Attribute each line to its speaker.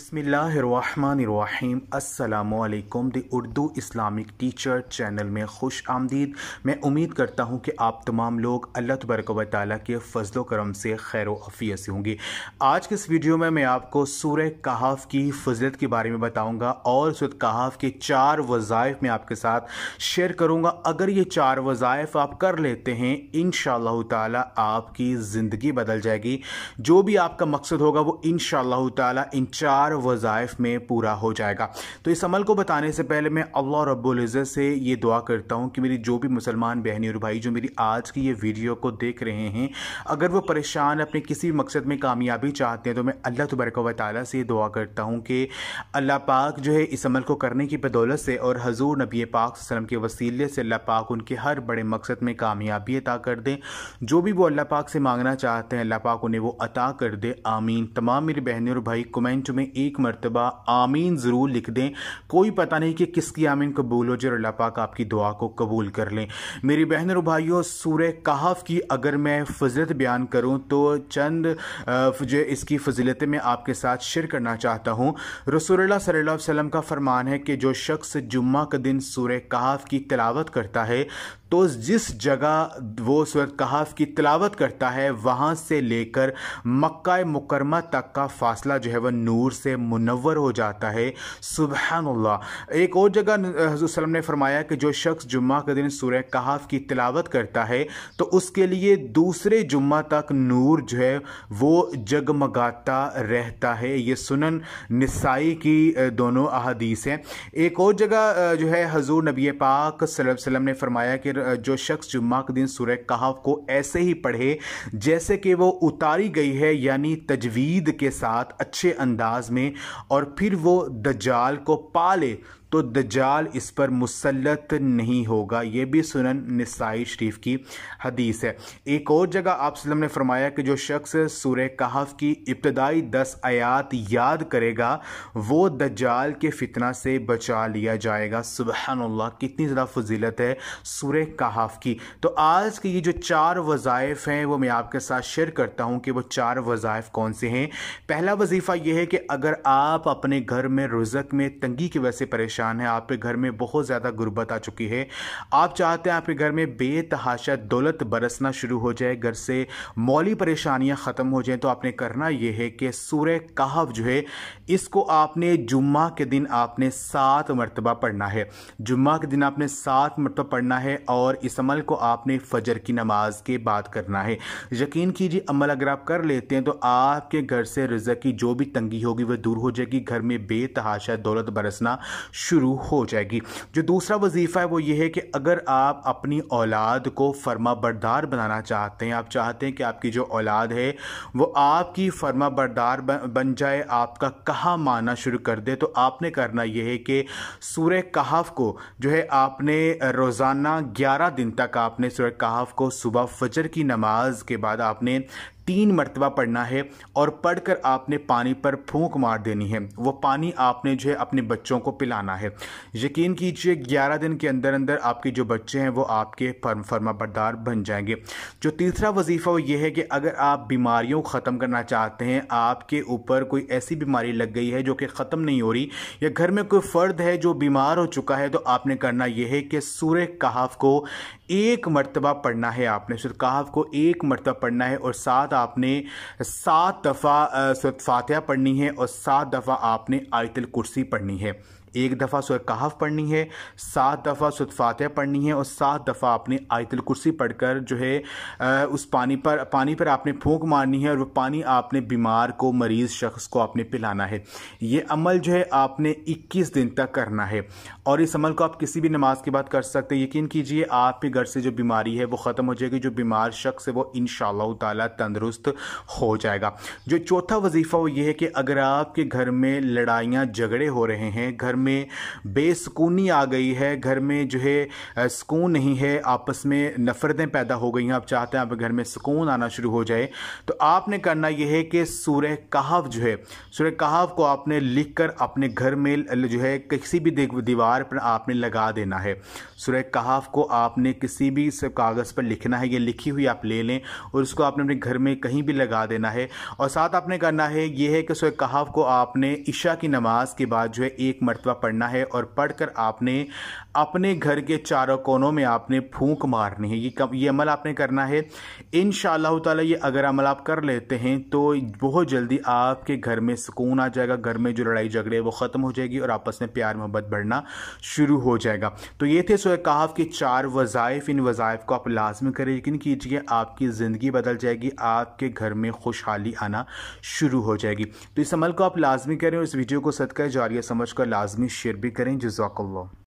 Speaker 1: बसमिल्लाम अल्लाम the Urdu Islamic teacher channel में खुश आमदीद मैं उम्मीद करता हूँ कि आप तमाम लोग अल्लाह तबरक वाली के फ़जल करम से खैर वफ़ियत से होंगे आज के इस वीडियो में मैं आपको सूर्य कहाफ़ की फजलत के बारे में बताऊँगा और सूरत कहाफ़ के चार वज़ाइफ मैं आपके साथ शेयर करूँगा अगर ये चार वज़ाइफ आप कर लेते हैं इन ताला आपकी ज़िंदगी बदल जाएगी जो भी आपका मकसद होगा वो इन ताला इन चार चार वज़ाइफ में पूरा हो जाएगा तो इस अमल को बताने से पहले मैं अल्लाह रब्ज़त से ये दुआ करता हूँ कि मेरी जो भी मुसलमान बहनी और भाई जो मेरी आज की ये वीडियो को देख रहे हैं अगर वो परेशान अपने किसी मकसद में कामयाबी चाहते हैं तो मैं अल्लाह तबरक व ताली से दुआ करता हूँ कि अल्लाह पाक जो है इस अमल को करने की बदौलत से और हजूर नबी पाक वसलम के वसीले से अल्लाह पाक उनके हर बड़े मकसद में कामयाबी अता कर दें जो भी वो अल्लाह पाक से मांगना चाहते हैं अल्लाह पाक उन्हें वो अता कर दे आमीन तमाम मेरी बहनें और भाई कमेंट में एक मरतबा आमीन ज़रूर लिख दें कोई पता नहीं कि किसकी आमीन कबूल हो जो अल्लाह पाक आपकी दुआ को कबूल कर लें मेरी बहन और भाइयों सूर कहाफ़ की अगर मैं फजलत बयान करूँ तो चंद जो इसकी फजीलतें मैं आपके साथ शेयर करना चाहता हूँ रसूल सल्ला का फरमान है कि जो शख्स जुम्मा के दिन सूर कहाफ़ की तलावत करता है तो जिस जगह वो सूर कहाफ़ की तलावत करता है वहाँ से लेकर मक्का मुकरमा तक का फासला जो है वह नूर से मुनवर हो जाता है सुबहानल्ला एक और जगह हजूसम ने फरमाया कि जो शख्स जुम्मा के दिन सूर्य कहाफ़ की तिलावत करता है तो उसके लिए दूसरे जुम्मा तक नूर जो है वो जगमगाता रहता है ये सुनन नसाई की दोनों अहदीस हैं एक और जगह जो है हजूर नबी पाक वसल्लम ने फरमाया कि जो शख्स जुम्मा के दिन सूर्य कहाफ को ऐसे ही पढ़े जैसे कि वो उतारी गई है यानी तजवीद के साथ अच्छे अंदाज में और फिर वो दजाल को पा ले तो दजाल इस पर मुसलत नहीं होगा ये भी सुनन नसाई शरीफ की हदीस है एक और जगह आप ने फरमाया कि जो शख्स सूर्य कहाफ की इब्तदाई दस आयात याद करेगा वो दजाल के फितना से बचा लिया जाएगा सुबहानल्ला कितनी ज़्यादा फजीलत है सूर्य कहाफ की तो आज के ये जो चार वज़ाइफ़ हैं वो मैं आपके साथ शेयर करता हूँ कि वो चार वज़ाइफ़ कौन से हैं पहला वजीफ़ा ये है कि अगर आप अपने घर में रुजक में तंगी की वजह से परेशान परेशान हैं आपके घर में बहुत ज़्यादा गुर्बत आ चुकी है आप चाहते हैं आपके घर में बेतहाशा दौलत बरसना शुरू हो जाए घर से मौली परेशानियाँ ख़त्म हो जाएँ तो आपने करना यह है कि सूर्य कहाव जो है इसको आपने जुम्मा के दिन आपने सात मरतबा पढ़ना है जुम्मा के दिन आपने सात मरतबा पढ़ना है और इस अमल को आपने फजर की नमाज के बाद करना है यकीन कीजिए अमल अगर आप कर लेते हैं तो आपके घर से रज़ा की जो भी तंगी होगी वह दूर हो जाएगी घर में बेतहाशा दौलत बरसना शुरू हो जाएगी जो दूसरा वजीफ़ा है वो ये है कि अगर आप अपनी औलाद को फर्मा बरदार बनाना चाहते हैं आप चाहते हैं कि आपकी जो औलाद है वो आपकी फर्मा बरदार बन जाए आपका कहा माना शुरू कर दे तो आपने करना यह है कि सूर्य कहाफ़ को जो है आपने रोज़ाना ग्यारह दिन तक आपने सूर्य कहाफ़ को सुबह फजर की नमाज के बाद आपने तीन मरतबा पढ़ना है और पढ़कर आपने पानी पर फूंक मार देनी है वो पानी आपने जो है अपने बच्चों को पिलाना है यकीन कीजिए ग्यारह दिन के अंदर अंदर आपके जो बच्चे हैं वो आपके फर्म फर्मा बरदार बन जाएंगे जो तीसरा वजीफ़ा वो ये है कि अगर आप बीमारियों को ख़त्म करना चाहते हैं आपके ऊपर कोई ऐसी बीमारी लग गई है जो कि ख़त्म नहीं हो रही या घर में कोई फ़र्द है जो बीमार हो चुका है तो आपने करना यह है कि सूर्य कहाफ को एक मरतबा पढ़ना है आपने सूर्य कहाफ को एक मरतबा पढ़ना है और साथ बाद आपने सात दफ़ा सूरत पढ़नी है और सात दफ़ा आपने आयतल कुर्सी पढ़नी है एक दफ़ा सुर कहाफ पढ़नी है सात दफ़ा फातह पढ़नी है और सात दफ़ा आपने आयतल कुर्सी पढ़कर जो है उस पानी पर पानी पर आपने फूंक मारनी है और वो पानी आपने बीमार को मरीज़ शख्स को आपने पिलाना है ये अमल जो है आपने इक्कीस दिन तक करना है और इस अमल को आप किसी भी नमाज के बाद कर सकते हैं यकीन कीजिए आपके घर से जो बीमारी है वो ख़त्म हो जाएगी जो बीमार शख्स है वो इन ताला तंदरुस्त हो जाएगा जो चौथा वजीफ़ा वो ये है कि अगर आपके घर में लड़ाइयाँ झगड़े हो रहे हैं घर में बेसकूनी आ गई है घर में जो है सुकून नहीं है आपस में नफ़रतें पैदा हो गई हैं आप चाहते हैं आपके घर में सुकून आना शुरू हो जाए तो आपने करना यह है कि सूर्य कहाव जो है सूर्य कहाव को आपने लिख कर अपने घर में जो है किसी भी दीवार पर आपने लगा देना है सूर्य कहाव को आपने किसी भी कागज़ पर लिखना है ये लिखी हुई आप ले लें और उसको आपने अपने घर में कहीं भी लगा देना है और साथ आपने करना है यह है कि सूर्य कहाव को आपने ईशा की नमाज के बाद जो है एक मरतबा का पढ़ना है और पढ़कर आपने अपने घर के चारों कोनों में आपने फूंक मारनी है ये कम ये अमल आपने करना है इन शाह ये अगर अमल आप कर लेते हैं तो बहुत जल्दी आपके घर में सुकून आ जाएगा घर में जो लड़ाई झगड़े वो ख़त्म हो जाएगी और आपस में प्यार मोहब्बत बढ़ना शुरू हो जाएगा तो ये थे सोए कहाफ के चार वज़ाइफ इन वज़ाइफ को आप लाजमी करें यकीन कीजिए आपकी ज़िंदगी बदल जाएगी आपके घर में खुशहाली आना शुरू हो जाएगी तो इस अमल को आप लाजमी करें और इस वीडियो को सदका जारिया समझ कर लाजमी يزني شیر بیکرین جزاک الله